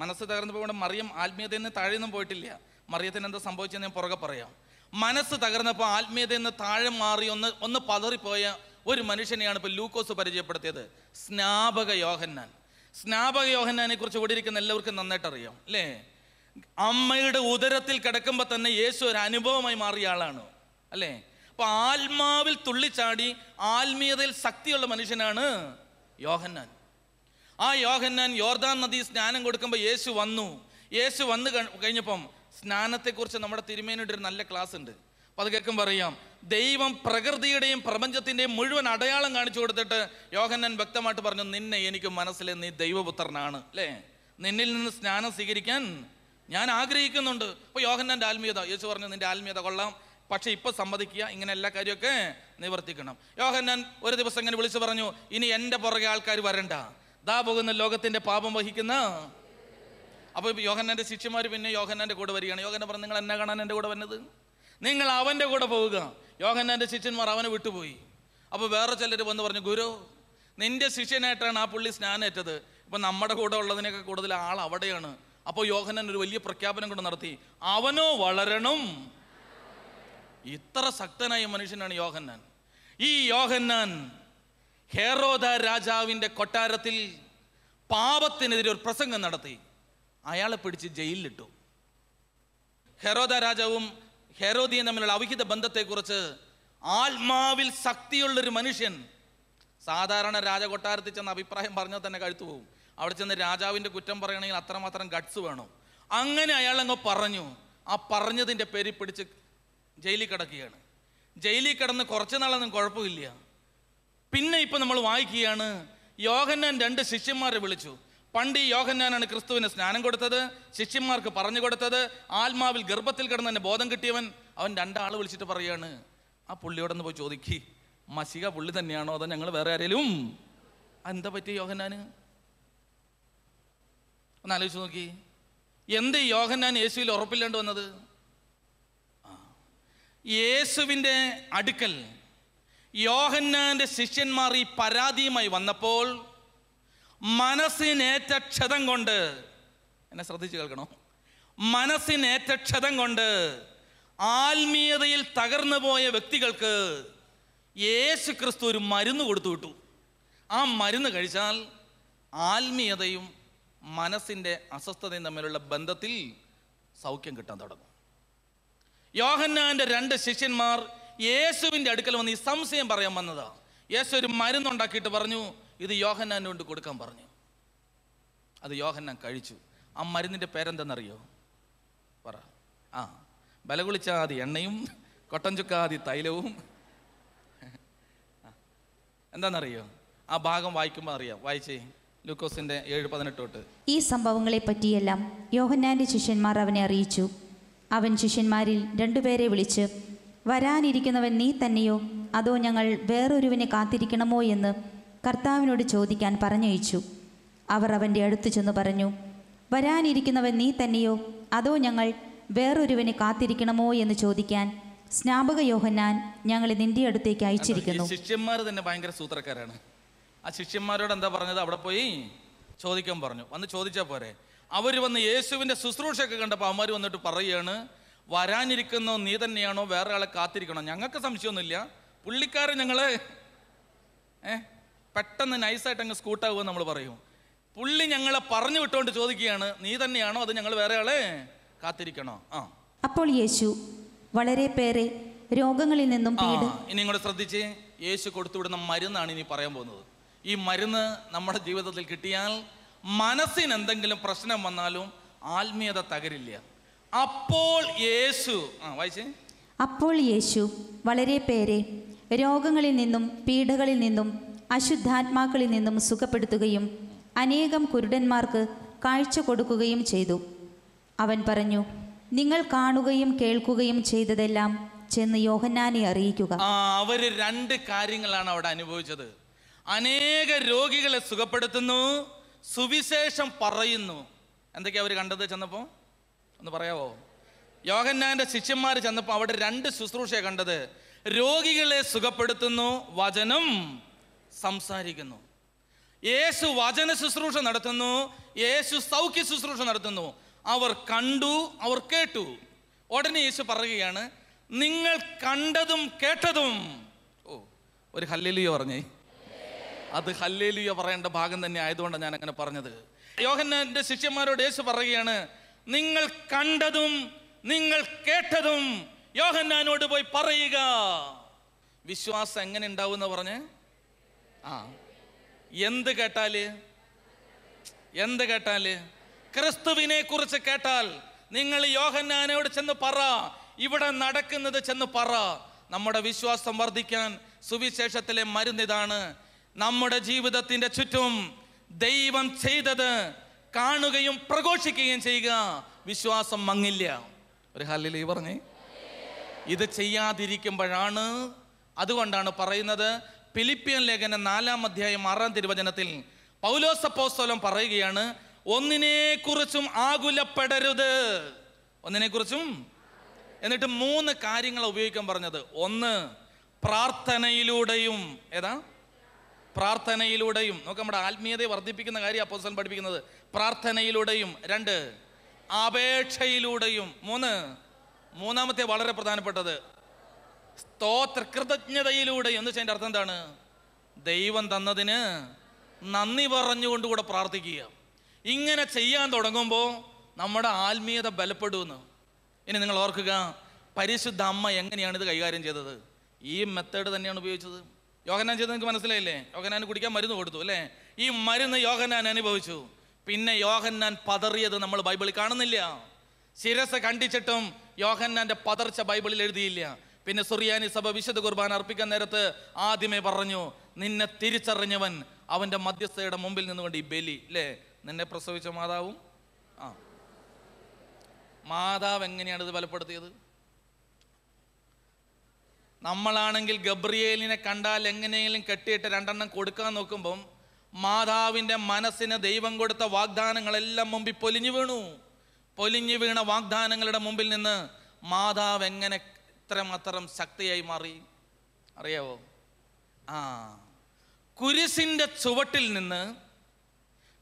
മനസ്സ് തകർന്നപ്പോൾ മറിയം ആത്മീയതയിൽ നിന്ന് താഴെയൊന്നും പോയിട്ടില്ല മറിയത്തിന് എന്താ സംഭവിച്ചെന്ന് ഞാൻ പുറകെ പറയാം മനസ്സ് തകർന്നപ്പോൾ ആത്മീയതയിൽ നിന്ന് താഴെ മാറി ഒന്ന് ഒന്ന് പതറിപ്പോയ ഒരു മനുഷ്യനെയാണ് ഇപ്പോൾ ലൂക്കോസ് പരിചയപ്പെടുത്തിയത് സ്നാപക യോഹന്നാൻ സ്നാപക യോഹന്നാനെ കുറിച്ച് ഓടിയിരിക്കുന്ന എല്ലാവർക്കും നന്നായിട്ട് അറിയാം അല്ലേ അമ്മയുടെ ഉദരത്തിൽ കിടക്കുമ്പോൾ തന്നെ യേശു ഒരു അനുഭവമായി മാറിയ ആളാണ് അല്ലേ അപ്പോൾ ആത്മാവിൽ തുള്ളിച്ചാടി ആത്മീയതയിൽ ശക്തിയുള്ള മനുഷ്യനാണ് യോഹന്നാൻ ആ യോഹന്നാൻ യോർദാൻ നദി സ്നാനം കൊടുക്കുമ്പോൾ യേശു വന്നു യേശു വന്നു കഴിഞ്ഞപ്പം സ്നാനത്തെക്കുറിച്ച് നമ്മുടെ തിരുമേനിയുടെ ഒരു നല്ല ക്ലാസ് ഉണ്ട് അപ്പോൾ അത് കേൾക്കുമ്പോൾ അറിയാം ദൈവം പ്രകൃതിയുടെയും പ്രപഞ്ചത്തിൻ്റെയും മുഴുവൻ അടയാളം കാണിച്ചു കൊടുത്തിട്ട് യോഹന്നാൻ വ്യക്തമായിട്ട് പറഞ്ഞു നിന്നെ എനിക്ക് മനസ്സിലെ നീ ദൈവപുത്രനാണ് അല്ലേ നിന്നിൽ നിന്ന് സ്നാനം സ്വീകരിക്കാൻ ഞാൻ ആഗ്രഹിക്കുന്നുണ്ട് ഇപ്പോൾ യോഹന്നൻ്റെ ആത്മീയത യേശു പറഞ്ഞു നിന്റെ ആത്മീയത കൊള്ളാം പക്ഷേ ഇപ്പൊ സമ്മതിക്കുക ഇങ്ങനെ എല്ലാ കാര്യമൊക്കെ നിവർത്തിക്കണം യോഹന്നാൻ ഒരു ദിവസം ഇങ്ങനെ വിളിച്ചു പറഞ്ഞു ഇനി എൻ്റെ പുറകെ ആൾക്കാർ വരണ്ട ദാ പോകുന്ന ലോകത്തിൻ്റെ പാപം വഹിക്കുന്ന അപ്പോൾ ഇപ്പോൾ യോഹന്നാൻ്റെ ശിഷ്യന്മാർ പിന്നെ യോഹന്നാൻ്റെ കൂടെ വരികയാണ് യോഹന്നാൻ പറഞ്ഞു നിങ്ങൾ എന്നെ കാണാൻ എൻ്റെ കൂടെ വന്നത് നിങ്ങൾ അവൻ്റെ കൂടെ പോവുക യോഹന്നാൻ്റെ ശിഷ്യന്മാർ അവനെ വിട്ടുപോയി അപ്പോൾ വേറെ ചിലർ വന്ന് പറഞ്ഞു ഗുരു നിൻ്റെ ശിഷ്യനായിട്ടാണ് ആ പുള്ളി സ്നാനേറ്റത് ഇപ്പൊ നമ്മുടെ കൂടെ ഉള്ളതിനൊക്കെ കൂടുതൽ ആൾ അവിടെയാണ് അപ്പോൾ യോഹനൻ ഒരു വലിയ പ്രഖ്യാപനം കൊണ്ട് നടത്തി അവനോ വളരണം ഇത്ര ശക്തനായ മനുഷ്യനാണ് യോഹന്നാൻ ഈ യോഹന്നാൻ ഹേറോദ രാജാവിൻ്റെ കൊട്ടാരത്തിൽ പാപത്തിനെതിരെ ഒരു പ്രസംഗം നടത്തി അയാളെ പിടിച്ച് ജയിലിലിട്ടു ഹെറോദ രാജാവും ഹെറോദിയും തമ്മിലുള്ള അവിഹിത ബന്ധത്തെക്കുറിച്ച് ആത്മാവിൽ ശക്തിയുള്ളൊരു മനുഷ്യൻ സാധാരണ രാജകൊട്ടാരത്തിൽ ചെന്ന അഭിപ്രായം പറഞ്ഞാൽ തന്നെ കഴുത്തു പോകും അവിടെ ചെന്ന് രാജാവിൻ്റെ കുറ്റം പറയണമെങ്കിൽ അത്രമാത്രം ഗഡ്സ് വേണം അങ്ങനെ അയാളങ്ങ് പറഞ്ഞു ആ പറഞ്ഞതിൻ്റെ പേര് പിടിച്ച് ജയിലിൽ കിടക്കുകയാണ് ജയിലിൽ കിടന്ന് കുറച്ച് നാളൊന്നും കുഴപ്പമില്ല പിന്നെ ഇപ്പം നമ്മൾ വായിക്കുകയാണ് യോഹന്നാൻ രണ്ട് ശിഷ്യന്മാരെ വിളിച്ചു പണ്ട് ഈ യോഹന്നാനാണ് ക്രിസ്തുവിന് സ്നാനം കൊടുത്തത് ശിഷ്യന്മാർക്ക് പറഞ്ഞു കൊടുത്തത് ആത്മാവിൽ ഗർഭത്തിൽ കിടന്ന് തന്നെ ബോധം കിട്ടിയവൻ അവൻ രണ്ടാൾ വിളിച്ചിട്ട് പറയുകയാണ് ആ പുള്ളിയോടൊന്ന് പോയി ചോദിക്കി മസിക പുള്ളി തന്നെയാണോ അതോ ഞങ്ങൾ വേറെ ആരെങ്കിലും എന്താ പറ്റിയ യോഹന്നാന് ഒന്ന് ആലോചിച്ച് നോക്കി എന്ത് യോഹന്നാൻ യേശുവിൽ ഉറപ്പില്ലാണ്ട് വന്നത് യേശുവിൻ്റെ അടുക്കൽ യോഹന്നാൻ്റെ ശിഷ്യന്മാർ ഈ പരാതിയുമായി വന്നപ്പോൾ മനസ്സിനേറ്റ ക്ഷതം കൊണ്ട് എന്നെ ശ്രദ്ധിച്ച് കേൾക്കണോ മനസ്സിനേറ്റ ക്ഷതം കൊണ്ട് ആത്മീയതയിൽ തകർന്നു പോയ വ്യക്തികൾക്ക് യേശു ക്രിസ്തു ഒരു മരുന്ന് കൊടുത്തു വിട്ടു ആ മരുന്ന് കഴിച്ചാൽ ആത്മീയതയും മനസ്സിൻ്റെ അസ്വസ്ഥതയും തമ്മിലുള്ള ബന്ധത്തിൽ സൗഖ്യം കിട്ടാൻ തുടങ്ങും യോഹന്നാൻ്റെ രണ്ട് ശിഷ്യന്മാർ യേശുവിൻ്റെ അടുക്കൽ വന്ന് ഈ സംശയം പറയാൻ വന്നതാ യേശു ഒരു മരുന്നുണ്ടാക്കിയിട്ട് പറഞ്ഞു ഇത് യോഹന്നാൻ കൊണ്ട് കൊടുക്കാൻ പറഞ്ഞു അത് യോഹന്നാൻ കഴിച്ചു ആ മരുന്നിൻ്റെ പേരെന്തെന്നറിയോ പറ ആ ബലകുളിച്ചാതി എണ്ണയും കൊട്ടൻ ചുക്കാതി തൈലവും എന്താണെന്നറിയോ ആ ഭാഗം വായിക്കുമ്പോൾ അറിയാം വായിച്ചേ ഈ സംഭവങ്ങളെ പറ്റിയെല്ലാം യോഹന്നാന്റെ ശിഷ്യന്മാർ അവനെ അറിയിച്ചു അവൻ ശിഷ്യന്മാരിൽ രണ്ടുപേരെ വിളിച്ച് വരാനിരിക്കുന്നവൻ നീ തന്നെയോ അതോ ഞങ്ങൾ വേറൊരുവിനെ കാത്തിരിക്കണമോ എന്ന് കർത്താവിനോട് ചോദിക്കാൻ പറഞ്ഞയച്ചു അവർ അവൻ്റെ അടുത്ത് ചെന്ന് പറഞ്ഞു വരാനിരിക്കുന്നവൻ നീ തന്നെയോ അതോ ഞങ്ങൾ വേറൊരുവിനെ കാത്തിരിക്കണമോ എന്ന് ചോദിക്കാൻ സ്നാപക യോഹന്നാൻ ഞങ്ങളെ നിന്റെ അടുത്തേക്ക് അയച്ചിരിക്കുന്നു ശിഷ്യന്മാർ തന്നെ ഭയങ്കര സൂത്രക്കാരാണ് ആ ശിഷ്യന്മാരോട് എന്താ പറഞ്ഞത് അവിടെ പോയി ചോദിക്കാൻ പറഞ്ഞു വന്ന് ചോദിച്ചാൽ പോരെ അവർ വന്ന് യേശുവിൻ്റെ ശുശ്രൂഷയൊക്കെ കണ്ടപ്പോൾ അവന്മാർ വന്നിട്ട് പറയുകയാണ് വരാനിരിക്കുന്നോ നീ തന്നെയാണോ വേറെ ആളെ കാത്തിരിക്കണോ ഞങ്ങൾക്ക് സംശയമൊന്നുമില്ല പുള്ളിക്കാരൻ ഞങ്ങൾ ഏഹ് പെട്ടെന്ന് നൈസായിട്ട് അങ്ങ് സ്കൂട്ടാകുമെന്ന് നമ്മൾ പറയും പുള്ളി ഞങ്ങളെ പറഞ്ഞു വിട്ടുകൊണ്ട് ചോദിക്കുകയാണ് നീ തന്നെയാണോ അത് ഞങ്ങൾ വേറെ ആളെ കാത്തിരിക്കണോ ആ അപ്പോൾ യേശു വളരെ പേരെ രോഗങ്ങളിൽ നിന്നും ഇനി ഇങ്ങോട്ട് ശ്രദ്ധിച്ച് യേശു കൊടുത്തുവിടുന്ന മരുന്നാണ് ഇനി പറയാൻ പോകുന്നത് ഈ മരുന്ന് നമ്മുടെ ജീവിതത്തിൽ കിട്ടിയാൽ മനസ്സിന് എന്തെങ്കിലും പ്രശ്നം വന്നാലും ആത്മീയത തകരില്ല അപ്പോൾ യേശു ആ വായിച്ചേ അപ്പോൾ യേശു വളരെ പേരെ രോഗങ്ങളിൽ നിന്നും പീഡകളിൽ നിന്നും അശുദ്ധാത്മാക്കളിൽ നിന്നും സുഖപ്പെടുത്തുകയും അനേകം കുരുടന്മാർക്ക് കാഴ്ച കൊടുക്കുകയും ചെയ്തു അവൻ പറഞ്ഞു നിങ്ങൾ കാണുകയും കേൾക്കുകയും ചെയ്തതെല്ലാം ചെന്ന് യോഹന്നാനെ അറിയിക്കുക അവര് രണ്ട് കാര്യങ്ങളാണ് അവിടെ അനുഭവിച്ചത് അനേക രോഗികളെ സുഖപ്പെടുത്തുന്നു സുവിശേഷം പറയുന്നു എന്തൊക്കെയാണ് അവർ കണ്ടത് ചെന്നപ്പോൾ ഒന്ന് പറയാവോ യോഹന്നാൻ്റെ ശിഷ്യന്മാർ ചെന്നപ്പോൾ അവിടെ രണ്ട് ശുശ്രൂഷയാണ് കണ്ടത് രോഗികളെ സുഖപ്പെടുത്തുന്നു വചനം സംസാരിക്കുന്നു യേശു വചന ശുശ്രൂഷ നടത്തുന്നു യേശു സൗഖ്യ ശുശ്രൂഷ നടത്തുന്നു അവർ കണ്ടു അവർ കേട്ടു ഉടനെ യേശു പറയുകയാണ് നിങ്ങൾ കണ്ടതും കേട്ടതും ഓ ഒരു ഹല്ലിലിയോ പറഞ്ഞേ അത് ഹല്ലേലിയ പറയേണ്ട ഭാഗം തന്നെ ആയതുകൊണ്ടാണ് ഞാൻ അങ്ങനെ പറഞ്ഞത് യോഹന്നാൻ്റെ ശിഷ്യന്മാരോട് യേശു പറയുകയാണ് നിങ്ങൾ കണ്ടതും നിങ്ങൾ കേട്ടതും യോഹന്നാനോട് പോയി പറയുക വിശ്വാസം എങ്ങനെ ഉണ്ടാവും എന്ന് പറഞ്ഞ് ആ എന്ത് കേട്ടാല് എന്ത് കേട്ടാല് ക്രിസ്തുവിനെ കുറിച്ച് കേട്ടാൽ നിങ്ങൾ യോഹന്നാനോട് ചെന്ന് പറ ഇവിടെ നടക്കുന്നത് ചെന്ന് പറ നമ്മുടെ വിശ്വാസം വർദ്ധിക്കാൻ സുവിശേഷത്തിലെ മരുന്നിതാണ് നമ്മുടെ ജീവിതത്തിൻ്റെ ചുറ്റും ദൈവം ചെയ്തത് കാണുകയും പ്രഘോഷിക്കുകയും ചെയ്യുക വിശ്വാസം മങ്ങില്ല ഒരു ഹല്ലിലേ പറഞ്ഞേ ഇത് ചെയ്യാതിരിക്കുമ്പോഴാണ് അതുകൊണ്ടാണ് പറയുന്നത് ഫിലിപ്പിയൻ ലേഖനം നാലാം അധ്യായം ആറാം തിരുവചനത്തിൽ പൗലോസപ്പോസ്തോലം പറയുകയാണ് ഒന്നിനെക്കുറിച്ചും ആകുലപ്പെടരുത് ഒന്നിനെക്കുറിച്ചും എന്നിട്ട് മൂന്ന് കാര്യങ്ങൾ ഉപയോഗിക്കാൻ പറഞ്ഞത് ഒന്ന് പ്രാർത്ഥനയിലൂടെയും ഏതാ പ്രാർത്ഥനയിലൂടെയും നമുക്ക് നമ്മുടെ ആത്മീയതയെ വർദ്ധിപ്പിക്കുന്ന കാര്യം അപ്പോസൻ പഠിപ്പിക്കുന്നത് പ്രാർത്ഥനയിലൂടെയും രണ്ട് അപേക്ഷയിലൂടെയും മൂന്ന് മൂന്നാമത്തെ വളരെ പ്രധാനപ്പെട്ടത് സ്തോത്ര കൃതജ്ഞതയിലൂടെ എന്ന് വെച്ചാൽ അർത്ഥം എന്താണ് ദൈവം തന്നതിന് നന്ദി പറഞ്ഞുകൊണ്ടുകൂടെ പ്രാർത്ഥിക്കുക ഇങ്ങനെ ചെയ്യാൻ തുടങ്ങുമ്പോൾ നമ്മുടെ ആത്മീയത ബലപ്പെടുമെന്ന് ഇനി നിങ്ങൾ ഓർക്കുക പരിശുദ്ധ അമ്മ എങ്ങനെയാണ് ഇത് കൈകാര്യം ചെയ്തത് ഈ മെത്തേഡ് തന്നെയാണ് ഉപയോഗിച്ചത് യോഗനാൻ ചെയ്ത് നിങ്ങൾക്ക് മനസ്സിലായില്ലേ യോഗനാൻ കുടിക്കാൻ മരുന്ന് കൊടുത്തു അല്ലേ ഈ മരുന്ന് യോഗനാൻ അനുഭവിച്ചു പിന്നെ യോഹന്നാൻ പതറിയത് നമ്മൾ ബൈബിളിൽ കാണുന്നില്ല ശിരസ് കണ്ടിച്ചിട്ടും യോഹന്നാൻ്റെ പതർച്ച ബൈബിളിൽ എഴുതിയില്ല പിന്നെ സുറിയാനി സഭ വിശുദ്ധ കുർബാന അർപ്പിക്കാൻ നേരത്ത് ആദ്യമേ പറഞ്ഞു നിന്നെ തിരിച്ചറിഞ്ഞവൻ അവൻ്റെ മധ്യസ്ഥയുടെ മുമ്പിൽ നിന്നുകൊണ്ട് ഈ ബലി അല്ലേ നിന്നെ പ്രസവിച്ച മാതാവും ആ മാതാവ് എങ്ങനെയാണ് ഇത് ബലപ്പെടുത്തിയത് നമ്മളാണെങ്കിൽ ഗബ്രിയേലിനെ കണ്ടാൽ എങ്ങനെയെങ്കിലും കെട്ടിയിട്ട് രണ്ടെണ്ണം കൊടുക്കാൻ നോക്കുമ്പം മാതാവിൻ്റെ മനസ്സിന് ദൈവം കൊടുത്ത വാഗ്ദാനങ്ങളെല്ലാം മുമ്പിൽ പൊലിഞ്ഞു വീണു പൊലിഞ്ഞു വീണ വാഗ്ദാനങ്ങളുടെ മുമ്പിൽ നിന്ന് മാതാവ് എങ്ങനെ ഇത്രമാത്രം ശക്തിയായി മാറി അറിയാവോ ആ കുരിശിൻ്റെ ചുവട്ടിൽ നിന്ന്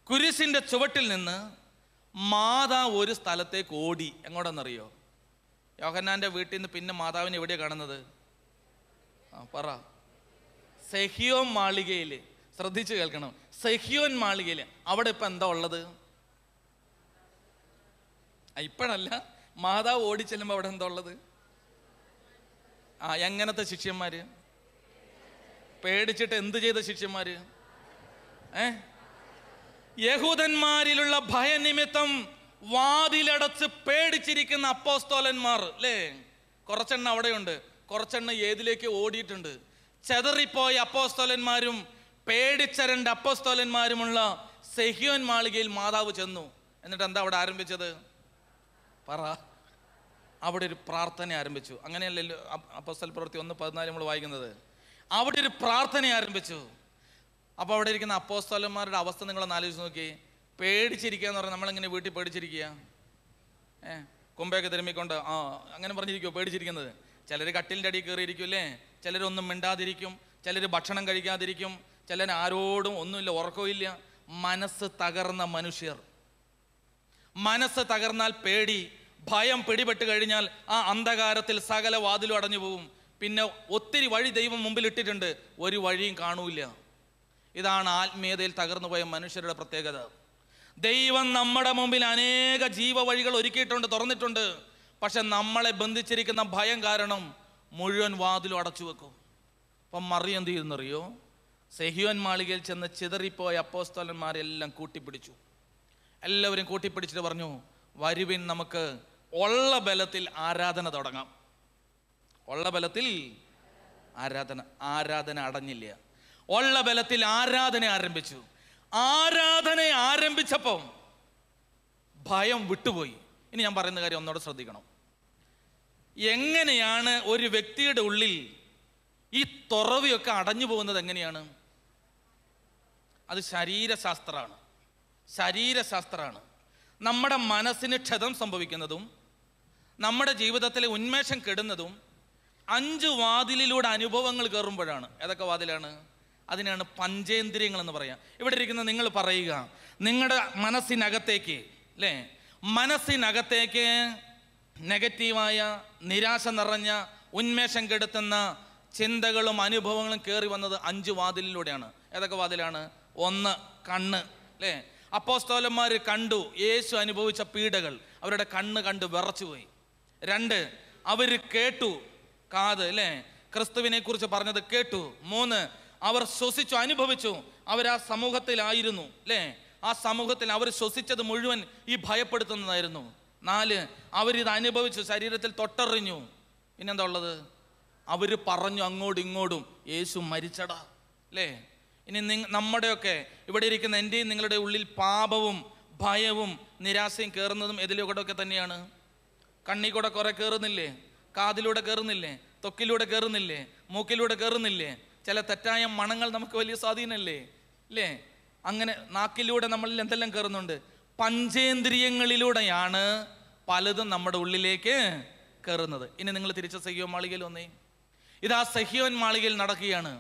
കുരിശിൻ്റെ ചുവട്ടിൽ നിന്ന് മാതാവ് ഒരു സ്ഥലത്തേക്ക് ഓടി എങ്ങോട്ടെന്നറിയോ യോഹന്നാൻ്റെ വീട്ടിൽ നിന്ന് പിന്നെ മാതാവിനെ എവിടെയാണ് കാണുന്നത് പറ സെഹിയോൻ മാളികയിൽ ശ്രദ്ധിച്ചു കേൾക്കണം സെഹിയോൻ മാളികയിൽ അവിടെ ഇപ്പം എന്താ ഉള്ളത് ഇപ്പോഴല്ല മാതാവ് ചെല്ലുമ്പോൾ അവിടെ എന്താ ഉള്ളത് ആ എങ്ങനത്തെ ശിഷ്യന്മാർ പേടിച്ചിട്ട് എന്ത് ചെയ്ത ശിഷ്യന്മാർ ഏ യഹൂദന്മാരിലുള്ള ഭയനിമിത്തം വാതിലടച്ച് പേടിച്ചിരിക്കുന്ന അപ്പോസ്തോലന്മാർ അല്ലേ കുറച്ചെണ്ണം അവിടെയുണ്ട് കുറച്ചെണ്ണ ഏതിലേക്ക് ഓടിയിട്ടുണ്ട് ചെതറിപ്പോയ അപ്പോസ്തോലന്മാരും പേടിച്ചരണ്ട അപ്പോസ്തോലന്മാരുമുള്ള സെഹിയോൻ മാളികയിൽ മാതാവ് ചെന്നു എന്നിട്ട് എന്താ അവിടെ ആരംഭിച്ചത് പറ അവിടെ ഒരു പ്രാർത്ഥന ആരംഭിച്ചു അങ്ങനെയല്ലല്ലോ അപ്പോസ്തോൽ പ്രവൃത്തി ഒന്ന് പതിനാല് നമ്മൾ വായിക്കുന്നത് അവിടെ ഒരു പ്രാർത്ഥന ആരംഭിച്ചു അപ്പോൾ അവിടെ ഇരിക്കുന്ന അപ്പോസ്തോലന്മാരുടെ അവസ്ഥ നിങ്ങളൊന്ന് ആലോചിച്ച് നോക്കി പേടിച്ചിരിക്കുക എന്ന് പറഞ്ഞാൽ നമ്മളിങ്ങനെ വീട്ടിൽ പേടിച്ചിരിക്കുക ഏ കുമ്പയൊക്കെ തിരുമ്മിക്കൊണ്ട് ആ അങ്ങനെ പറഞ്ഞിരിക്കുമോ പേടിച്ചിരിക്കുന്നത് ചിലർ കട്ടിലിൻ്റെ അടിയിൽ അല്ലേ ചിലരൊന്നും മിണ്ടാതിരിക്കും ചിലർ ഭക്ഷണം കഴിക്കാതിരിക്കും ചിലർ ആരോടും ഒന്നുമില്ല ഉറക്കമില്ല മനസ്സ് തകർന്ന മനുഷ്യർ മനസ്സ് തകർന്നാൽ പേടി ഭയം പിടിപെട്ട് കഴിഞ്ഞാൽ ആ അന്ധകാരത്തിൽ സകല വാതിലും അടഞ്ഞു പോകും പിന്നെ ഒത്തിരി വഴി ദൈവം മുമ്പിൽ ഇട്ടിട്ടുണ്ട് ഒരു വഴിയും കാണൂല ഇതാണ് ആത്മീയതയിൽ തകർന്നു പോയ മനുഷ്യരുടെ പ്രത്യേകത ദൈവം നമ്മുടെ മുമ്പിൽ അനേക ജീവവഴികൾ ഒരുക്കിയിട്ടുണ്ട് തുറന്നിട്ടുണ്ട് പക്ഷെ നമ്മളെ ബന്ധിച്ചിരിക്കുന്ന ഭയം കാരണം മുഴുവൻ വാതിലും അടച്ചു വെക്കും അപ്പം മറി എന്ത് ചെയ്യുന്നറിയോ സെഹിയോൻ മാളികയിൽ ചെന്ന് ചിതറിപ്പോയ അപ്പോസ്തോലന്മാരെല്ലാം കൂട്ടിപ്പിടിച്ചു എല്ലാവരും കൂട്ടിപ്പിടിച്ചിട്ട് പറഞ്ഞു വരുവിൻ നമുക്ക് ഉള്ള ബലത്തിൽ ആരാധന തുടങ്ങാം ഉള്ള ബലത്തിൽ ആരാധന ആരാധന അടഞ്ഞില്ല ഉള്ള ബലത്തിൽ ആരാധന ആരംഭിച്ചു ആരാധന ആരംഭിച്ചപ്പം ഭയം വിട്ടുപോയി ഇനി ഞാൻ പറയുന്ന കാര്യം ഒന്നുകൂടെ ശ്രദ്ധിക്കണം എങ്ങനെയാണ് ഒരു വ്യക്തിയുടെ ഉള്ളിൽ ഈ തുറവിയൊക്കെ അടഞ്ഞു പോകുന്നത് എങ്ങനെയാണ് അത് ശരീരശാസ്ത്രമാണ് ശരീരശാസ്ത്രമാണ് നമ്മുടെ മനസ്സിന് ക്ഷതം സംഭവിക്കുന്നതും നമ്മുടെ ജീവിതത്തിലെ ഉന്മേഷം കെടുന്നതും അഞ്ച് വാതിലിലൂടെ അനുഭവങ്ങൾ കയറുമ്പോഴാണ് ഏതൊക്കെ വാതിലാണ് അതിനാണ് പഞ്ചേന്ദ്രിയങ്ങൾ എന്ന് പറയാം ഇവിടെ ഇരിക്കുന്ന നിങ്ങൾ പറയുക നിങ്ങളുടെ മനസ്സിനകത്തേക്ക് അല്ലേ മനസ്സിനകത്തേക്ക് നെഗറ്റീവായ നിരാശ നിറഞ്ഞ ഉന്മേഷം കെടുത്തുന്ന ചിന്തകളും അനുഭവങ്ങളും കയറി വന്നത് അഞ്ച് വാതിലിലൂടെയാണ് ഏതൊക്കെ വാതിലാണ് ഒന്ന് കണ്ണ് അല്ലേ അപ്പോസ്തോലന്മാർ കണ്ടു യേശു അനുഭവിച്ച പീഡകൾ അവരുടെ കണ്ണ് കണ്ട് വിറച്ചുപോയി രണ്ട് അവർ കേട്ടു കാത് അല്ലേ ക്രിസ്തുവിനെ കുറിച്ച് പറഞ്ഞത് കേട്ടു മൂന്ന് അവർ ശ്വസിച്ചു അനുഭവിച്ചു അവർ ആ സമൂഹത്തിലായിരുന്നു അല്ലേ ആ സമൂഹത്തിൽ അവർ ശ്വസിച്ചത് മുഴുവൻ ഈ ഭയപ്പെടുത്തുന്നതായിരുന്നു നാല് അവരിത് അനുഭവിച്ചു ശരീരത്തിൽ തൊട്ടറിഞ്ഞു പിന്നെന്താ ഉള്ളത് അവർ പറഞ്ഞു അങ്ങോട്ടും ഇങ്ങോട്ടും യേശു മരിച്ചടാ അല്ലേ ഇനി നിങ്ങ നമ്മുടെയൊക്കെ ഇവിടെ ഇരിക്കുന്ന എൻ്റെയും നിങ്ങളുടെ ഉള്ളിൽ പാപവും ഭയവും നിരാശയും കയറുന്നതും എതിലൂടെയൊക്കെ തന്നെയാണ് കണ്ണി കൂടെ കുറെ കയറുന്നില്ലേ കാതിലൂടെ കയറുന്നില്ലേ തൊക്കിലൂടെ കയറുന്നില്ലേ മൂക്കിലൂടെ കയറുന്നില്ലേ ചില തെറ്റായ മണങ്ങൾ നമുക്ക് വലിയ സ്വാധീനമല്ലേ അല്ലേ അങ്ങനെ നാക്കിലൂടെ നമ്മളിൽ എന്തെല്ലാം കയറുന്നുണ്ട് പഞ്ചേന്ദ്രിയങ്ങളിലൂടെയാണ് പലതും നമ്മുടെ ഉള്ളിലേക്ക് കയറുന്നത് ഇനി നിങ്ങൾ തിരിച്ച സഹിയോൻ മാളികയിൽ വന്നേ ഇത് ആ സഹ്യോൻ മാളികയിൽ നടക്കുകയാണ്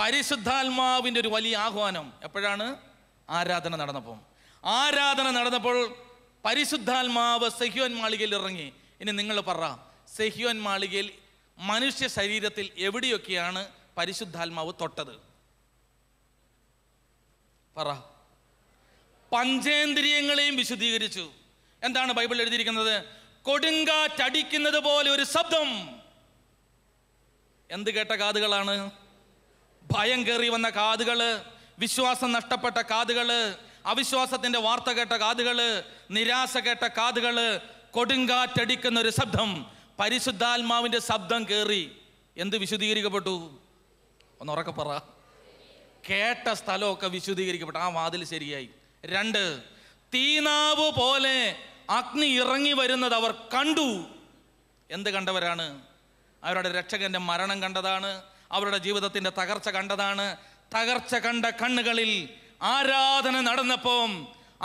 പരിശുദ്ധാത്മാവിൻ്റെ ഒരു വലിയ ആഹ്വാനം എപ്പോഴാണ് ആരാധന നടന്നപ്പോൾ ആരാധന നടന്നപ്പോൾ പരിശുദ്ധാത്മാവ് സഹ്യോൻ മാളികയിൽ ഇറങ്ങി ഇനി നിങ്ങൾ പറ സഹ്യോൻ മാളികയിൽ മനുഷ്യ ശരീരത്തിൽ എവിടെയൊക്കെയാണ് പരിശുദ്ധാത്മാവ് തൊട്ടത് പറ പഞ്ചേന്ദ്രിയങ്ങളെയും വിശദീകരിച്ചു എന്താണ് ബൈബിൾ എഴുതിയിരിക്കുന്നത് കൊടുങ്കാറ്റടിക്കുന്നത് പോലെ ഒരു ശബ്ദം എന്ത് കേട്ട കാതുകളാണ് ഭയം കയറി വന്ന കാതുകള് വിശ്വാസം നഷ്ടപ്പെട്ട കാതുകള് അവിശ്വാസത്തിന്റെ വാർത്ത കേട്ട കാതുകള് നിരാശ കേട്ട കാതുകള് കൊടുങ്കാറ്റടിക്കുന്ന ഒരു ശബ്ദം പരിശുദ്ധാത്മാവിന്റെ ശബ്ദം കയറി എന്ത് വിശദീകരിക്കപ്പെട്ടു ഒന്നുറക്കെ പറ കേട്ട സ്ഥലമൊക്കെ വിശുദ്ധീകരിക്കപ്പെട്ടു ആ വാതിൽ ശരിയായി രണ്ട് തീനാവ് പോലെ അഗ്നി ഇറങ്ങി വരുന്നത് അവർ കണ്ടു എന്ത് കണ്ടവരാണ് അവരുടെ രക്ഷകന്റെ മരണം കണ്ടതാണ് അവരുടെ ജീവിതത്തിന്റെ തകർച്ച കണ്ടതാണ് തകർച്ച കണ്ട കണ്ണുകളിൽ ആരാധന നടന്നപ്പം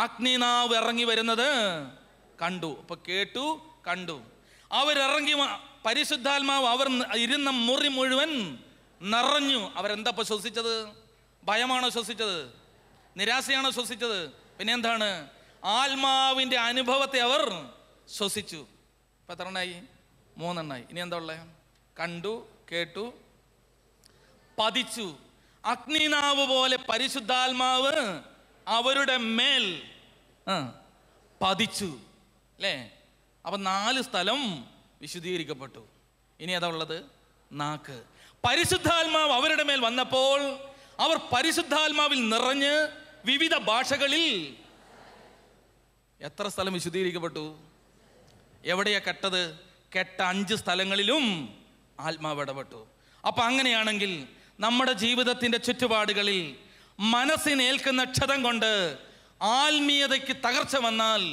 അഗ്നിനാവ് ഇറങ്ങി വരുന്നത് കണ്ടു അപ്പൊ കേട്ടു കണ്ടു അവരിറങ്ങി പരിശുദ്ധാത്മാവ് അവർ ഇരുന്ന മുറി മുഴുവൻ നിറഞ്ഞു അവരെന്താ ശ്വസിച്ചത് ഭയമാണോ ശ്വസിച്ചത് നിരാശയാണോ ശ്വസിച്ചത് പിന്നെ എന്താണ് ആത്മാവിൻ്റെ അനുഭവത്തെ അവർ ശ്വസിച്ചു ഇപ്പം എത്ര എണ്ണായി മൂന്നെണ്ണായി ഇനി എന്താ ഉള്ളത് കണ്ടു കേട്ടു പതിച്ചു അഗ്നിനാവ് പോലെ പരിശുദ്ധാത്മാവ് അവരുടെ മേൽ പതിച്ചു അല്ലേ അപ്പം നാല് സ്ഥലം വിശുദ്ധീകരിക്കപ്പെട്ടു ഇനി അതാ ഉള്ളത് നാക്ക് പരിശുദ്ധാത്മാവ് അവരുടെ മേൽ വന്നപ്പോൾ അവർ പരിശുദ്ധാത്മാവിൽ നിറഞ്ഞ് വിവിധ ഭാഷകളിൽ എത്ര സ്ഥലം വിശുദ്ധീകരിക്കപ്പെട്ടു എവിടെയാ കെട്ടത് കെട്ട അഞ്ച് സ്ഥലങ്ങളിലും ആത്മാവ് ഇടപെട്ടു അപ്പം അങ്ങനെയാണെങ്കിൽ നമ്മുടെ ജീവിതത്തിൻ്റെ ചുറ്റുപാടുകളിൽ മനസ്സിനേൽക്കുന്ന ക്ഷതം കൊണ്ട് ആത്മീയതയ്ക്ക് തകർച്ച വന്നാൽ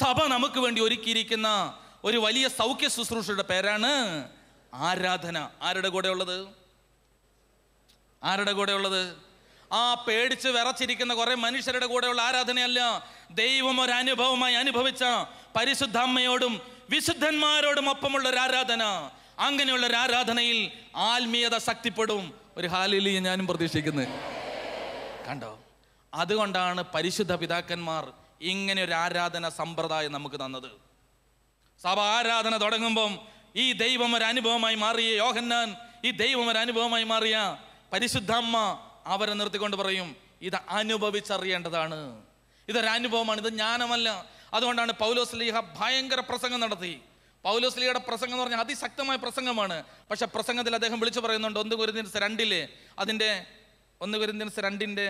സഭ നമുക്ക് വേണ്ടി ഒരുക്കിയിരിക്കുന്ന ഒരു വലിയ സൗഖ്യ ശുശ്രൂഷയുടെ പേരാണ് ആരാധന ആരുടെ കൂടെ ഉള്ളത് ആരുടെ കൂടെ ഉള്ളത് ആ പേടിച്ച് വിറച്ചിരിക്കുന്ന കുറെ മനുഷ്യരുടെ കൂടെയുള്ള ആരാധനയല്ല ദൈവം ഒരു അനുഭവമായി അനുഭവിച്ച പരിശുദ്ധാമ്മയോടും വിശുദ്ധന്മാരോടും ഒപ്പമുള്ള ഒരു ആരാധന അങ്ങനെയുള്ള ഒരു ആരാധനയിൽ ആത്മീയത ശക്തിപ്പെടും ഒരു ഹാലിലിയെ ഞാനും പ്രതീക്ഷിക്കുന്നത് കണ്ടോ അതുകൊണ്ടാണ് പരിശുദ്ധ പിതാക്കന്മാർ ഇങ്ങനെ ഒരു ആരാധന സമ്പ്രദായം നമുക്ക് തന്നത് സഭ ആരാധന തുടങ്ങുമ്പം ഈ ദൈവം ഒരു അനുഭവമായി മാറിയ യോഹന്നാൻ ഈ ദൈവം ഒരു അനുഭവമായി മാറിയ പരിശുദ്ധമ്മ അവരെ നിർത്തിക്കൊണ്ട് പറയും ഇത് അനുഭവിച്ചറിയേണ്ടതാണ് ഇതൊരനുഭവമാണ് ഇത് ജ്ഞാനമല്ല അതുകൊണ്ടാണ് പൗലോസ് ലീഹ ഭയങ്കര പ്രസംഗം നടത്തി പൗലോസ് ലീഹയുടെ പ്രസംഗം എന്ന് പറഞ്ഞാൽ അതിശക്തമായ പ്രസംഗമാണ് പക്ഷെ പ്രസംഗത്തിൽ അദ്ദേഹം വിളിച്ചു പറയുന്നുണ്ട് ഒന്ന് കുരുന്നിൻസ് രണ്ടില് അതിൻ്റെ ഒന്ന് കുരുന്നിൻസ് രണ്ടിൻ്റെ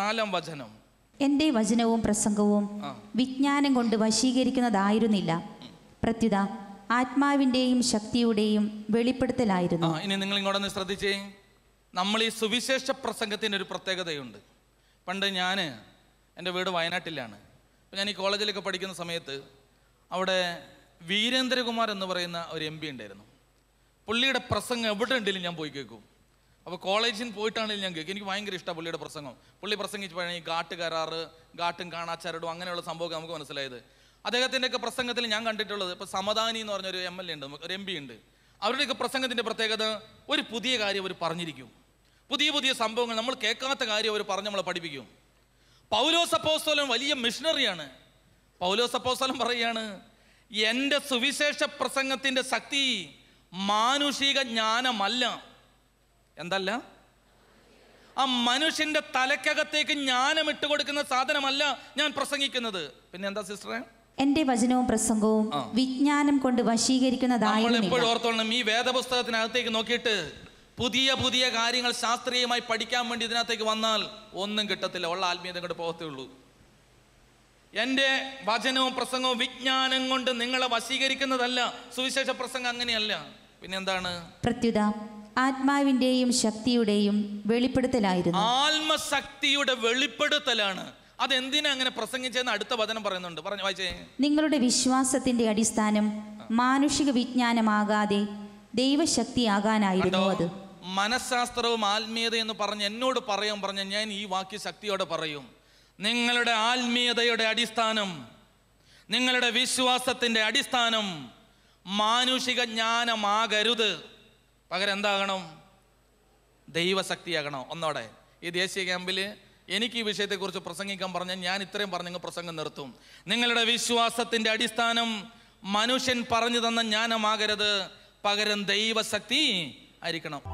നാലാം വചനം എൻ്റെ വചനവും പ്രസംഗവും വിജ്ഞാനം കൊണ്ട് വശീകരിക്കുന്നതായിരുന്നില്ല പ്രത്യുത ആത്മാവിൻ്റെയും ശക്തിയുടെയും വെളിപ്പെടുത്തലായിരുന്നു ഇനി നിങ്ങൾ ഇങ്ങോട്ടൊന്ന് ശ്രദ്ധിച്ചേ നമ്മൾ ഈ സുവിശേഷ പ്രസംഗത്തിൻ്റെ ഒരു പ്രത്യേകതയുണ്ട് പണ്ട് ഞാൻ എൻ്റെ വീട് വയനാട്ടിലാണ് അപ്പോൾ ഞാൻ ഈ കോളേജിലൊക്കെ പഠിക്കുന്ന സമയത്ത് അവിടെ വീരേന്ദ്രകുമാർ എന്ന് പറയുന്ന ഒരു എം പി ഉണ്ടായിരുന്നു പുള്ളിയുടെ പ്രസംഗം എവിടെ ഉണ്ടെങ്കിലും ഞാൻ പോയി കേൾക്കും അപ്പോൾ കോളേജിൽ പോയിട്ടാണെങ്കിലും ഞാൻ കേൾക്കും എനിക്ക് ഭയങ്കര ഇഷ്ടമാണ് പുള്ളിയുടെ പ്രസംഗം പുള്ളി പ്രസംഗിച്ചപ്പോഴാണ് ഈ കാട്ട് കരാറ് കാട്ടും കാണാച്ചരടും അങ്ങനെയുള്ള സംഭവമൊക്കെ നമുക്ക് മനസ്സിലായത് അദ്ദേഹത്തിൻ്റെയൊക്കെ പ്രസംഗത്തിൽ ഞാൻ കണ്ടിട്ടുള്ളത് ഇപ്പോൾ സമദാനി എന്ന് പറഞ്ഞൊരു എം എൽ എ ഉണ്ട് ഒരു എം പി ഉണ്ട് അവരുടെയൊക്കെ പ്രസംഗത്തിൻ്റെ പ്രത്യേകത ഒരു പുതിയ കാര്യം അവർ പറഞ്ഞിരിക്കും പുതിയ പുതിയ സംഭവങ്ങൾ നമ്മൾ കേൾക്കാത്ത കാര്യം അവർ പറഞ്ഞ് നമ്മളെ പഠിപ്പിക്കും പൗലോസ് വലിയ മിഷണറിയാണ് പൗലോസ് പറയുകയാണ് എൻ്റെ സുവിശേഷ പ്രസംഗത്തിൻ്റെ ശക്തി മാനുഷിക ജ്ഞാനമല്ല എന്തല്ല ആ മനുഷ്യൻ്റെ തലക്കകത്തേക്ക് ജ്ഞാനം ഇട്ട് കൊടുക്കുന്ന സാധനമല്ല ഞാൻ പ്രസംഗിക്കുന്നത് പിന്നെ എന്താ സിസ്റ്ററെ എന്റെ വചനവും പ്രസംഗവും വിജ്ഞാനം കൊണ്ട് വശീകരിക്കുന്നതായി എപ്പോഴും ഓർത്തോളണം ഈ വേദപുസ്തകത്തിനകത്തേക്ക് നോക്കിയിട്ട് പുതിയ പുതിയ കാര്യങ്ങൾ ശാസ്ത്രീയമായി പഠിക്കാൻ വേണ്ടി ഇതിനകത്തേക്ക് വന്നാൽ ഒന്നും കിട്ടത്തില്ല ഉള്ള ആത്മീയത കൊണ്ട് പോകത്തേ ഉള്ളൂ എൻ്റെ വചനവും പ്രസംഗവും വിജ്ഞാനം കൊണ്ട് നിങ്ങളെ വശീകരിക്കുന്നതല്ല സുവിശേഷ പ്രസംഗം അങ്ങനെയല്ല പിന്നെന്താണ് പ്രത്യുത ആത്മാവിന്റെയും ശക്തിയുടെയും വെളിപ്പെടുത്തലായിരുന്നു ആത്മശക്തിയുടെ വെളിപ്പെടുത്തലാണ് അതെന്തിനാ അങ്ങനെ പ്രസംഗിച്ചെന്ന് അടുത്ത വചനം പറയുന്നുണ്ട് പറഞ്ഞു വായിച്ചേ നിങ്ങളുടെ വിശ്വാസത്തിന്റെ അടിസ്ഥാനം മാനുഷിക വിജ്ഞാനമാകാതെ ദൈവശക്തിയാകാനായിരുന്നു അത് മനഃശാസ്ത്രവും എന്ന് പറഞ്ഞ് എന്നോട് പറയാൻ പറഞ്ഞ ഞാൻ ഈ വാക്യ ശക്തിയോടെ പറയും നിങ്ങളുടെ ആത്മീയതയുടെ അടിസ്ഥാനം നിങ്ങളുടെ വിശ്വാസത്തിൻ്റെ അടിസ്ഥാനം മാനുഷിക ജ്ഞാനമാകരുത് പകരം എന്താകണം ദൈവശക്തിയാകണം ഒന്നോടെ ഈ ദേശീയ ക്യാമ്പിൽ എനിക്ക് ഈ വിഷയത്തെക്കുറിച്ച് പ്രസംഗിക്കാൻ പറഞ്ഞാൽ ഞാൻ ഇത്രയും പറഞ്ഞങ്ങ് പ്രസംഗം നിർത്തും നിങ്ങളുടെ വിശ്വാസത്തിൻ്റെ അടിസ്ഥാനം മനുഷ്യൻ പറഞ്ഞു തന്ന ജ്ഞാനമാകരുത് പകരം ദൈവശക്തി ആയിരിക്കണം